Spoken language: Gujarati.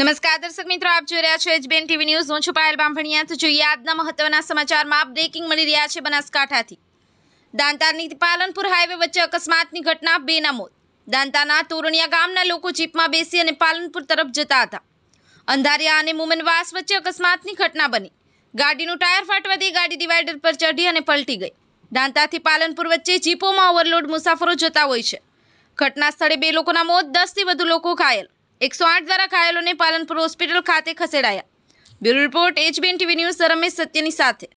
નમસ્કાર દર્શક મિત્રો આપ જોઈ રહ્યા છો એચબીએન ટીવી ન્યૂઝ હું છું પાયલ બાંભણિયા તો જોઈએ આજના મહત્વના સમાચારમાં બ્રેકિંગ મળી રહ્યા છે બનાસકાંઠાથી દાંતારની પાલનપુર હાઈવે વચ્ચે અકસ્માતની ઘટના બેના મોત દાંતાના તોરણિયા ગામના લોકો જીપમાં બેસી અને પાલનપુર તરફ જતા હતા અંધારિયા અને મુમનવાસ વચ્ચે અકસ્માતની ઘટના બની ગાડીનું ટાયર ફાટવાથી ગાડી ડિવાઈડર પર ચઢી અને પલટી ગઈ દાંતાથી પાલનપુર વચ્ચે જીપોમાં ઓવરલોડ મુસાફરો જતા હોય છે ઘટના સ્થળે બે લોકોના મોત દસથી વધુ લોકો ઘાયલ એકસો આઠ દ્વારા ઘાયલોને પાલનપુર હોસ્પિટલ ખાતે ખસેડાયા bureau report HBN TV news સરમેશ સત્યની સાથે